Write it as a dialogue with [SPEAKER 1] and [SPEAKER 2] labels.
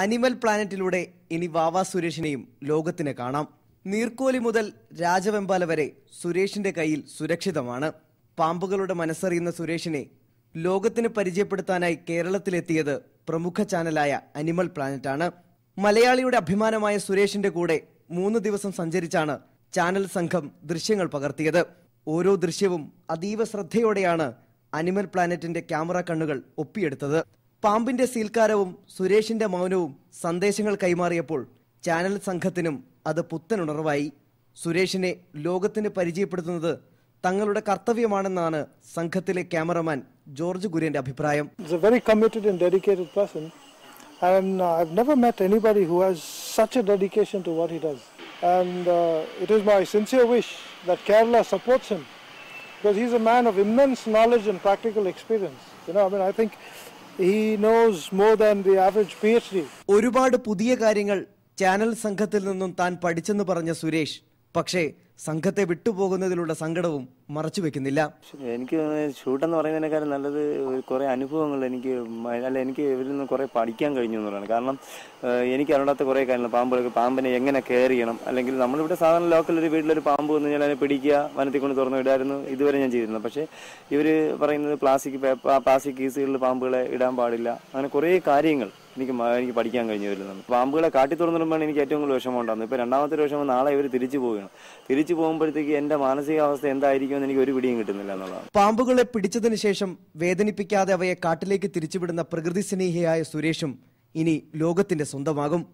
[SPEAKER 1] animal പ്ലാനറ്റിലൂടെ ഇനി വാവ സുരേഷിനെയും ലോകത്തിന് കാണാം നീർക്കോലി മുതൽ രാജവെമ്പാല വരെ സുരേഷിന്റെ കയ്യിൽ സുരക്ഷിതമാണ് പാമ്പുകളുടെ മനസ്സറിയുന്ന സുരേഷിനെ ലോകത്തിന് പരിചയപ്പെടുത്താനായി കേരളത്തിലെത്തിയത് പ്രമുഖ ചാനലായ അനിമൽ പ്ലാനറ്റാണ് മലയാളിയുടെ അഭിമാനമായ സുരേഷിന്റെ കൂടെ മൂന്ന് ദിവസം സഞ്ചരിച്ചാണ് ചാനൽ സംഘം ദൃശ്യങ്ങൾ പകർത്തിയത് ഓരോ ദൃശ്യവും അതീവ ശ്രദ്ധയോടെയാണ് അനിമൽ പ്ലാനറ്റിന്റെ ക്യാമറ കണ്ണുകൾ ഒപ്പിയെടുത്തത് പാമ്പിന്റെ സീൽക്കാരവും സുരേഷിന്റെ മൗനവും സന്ദേശങ്ങൾ കൈമാറിയപ്പോൾ ചാനൽ സംഘത്തിനും അത് പുത്തനുണർവായി സുരേഷിനെ ലോകത്തിന് പരിചയപ്പെടുത്തുന്നത് തങ്ങളുടെ കർത്തവ്യമാണെന്നാണ് സംഘത്തിലെ ക്യാമറമാൻ ജോർജ് കുര്യന്റെ അഭിപ്രായം
[SPEAKER 2] very committed and dedicated person and I never met anybody who has such a dedication to what he does and it is my sincere wish that Kerala supports him because he's a man of immense knowledge and practical experience you know I mean I ഒരുപാട് പുതിയ കാര്യങ്ങൾ channel
[SPEAKER 1] സംഘത്തിൽ നിന്നും താൻ പഠിച്ചെന്ന് പറഞ്ഞ സുരേഷ് പക്ഷേ സംഘത്തെ വിട്ടുപോകുന്നതിലുള്ള സങ്കടവും മറച്ചു വെക്കുന്നില്ല
[SPEAKER 3] എനിക്ക് ഷൂട്ട് എന്ന് പറയുന്നതിനേക്കാൾ നല്ലത് കുറേ അനുഭവങ്ങൾ എനിക്ക് അല്ല എനിക്ക് ഇവരിൽ നിന്ന് കുറേ പഠിക്കാൻ കഴിഞ്ഞു പറയുന്നത് കാരണം എനിക്ക് അറിയാത്ത കുറേ കാര്യങ്ങൾ പാമ്പുകൾക്ക് പാമ്പിനെ എങ്ങനെ കെയർ ചെയ്യണം അല്ലെങ്കിൽ നമ്മളിവിടെ സാധാരണ ലോക്കൽ ഒരു വീട്ടിലൊരു പാമ്പ് വന്നു കഴിഞ്ഞാൽ അതിനെ പിടിക്കുക വനത്തിൽ കൊണ്ട് തുറന്നു വിടായിരുന്നു ഇതുവരെ ഞാൻ ചെയ്തിരുന്നത് പക്ഷേ ഇവർ പറയുന്നത് പ്ലാസ്റ്റിക് പ്ലാസ്റ്റിക് കീസുകളിൽ പാമ്പുകളെ ഇടാൻ പാടില്ല അങ്ങനെ കുറേ കാര്യങ്ങൾ എനിക്ക് എനിക്ക് പഠിക്കാൻ കഴിഞ്ഞു വരുന്നത് പാമ്പുകളെ കാട്ടി തുറന്നിടുമ്പോഴാണ് എനിക്ക് ഏറ്റവും കൂടുതൽ വിഷമം ഉണ്ടാകുന്നത് ഇപ്പോൾ രണ്ടാമത്തെ വിഷമം നാളെ ഇവർ തിരിച്ചു പോവുകയാണ് തിരിച്ചു പോകുമ്പോഴത്തേക്ക് എൻ്റെ മാനസികാവസ്ഥ എന്ന് എനിക്ക് ഒരു പിടിയും കിട്ടുന്നില്ല എന്നുള്ളതാണ്
[SPEAKER 1] പാമ്പുകളെ പിടിച്ചതിന് ശേഷം വേദനിപ്പിക്കാതെ അവയെ കാട്ടിലേക്ക് തിരിച്ചുവിടുന്ന പ്രകൃതി സ്നേഹിയായ സുരേഷും ഇനി ലോകത്തിന്റെ സ്വന്തമാകും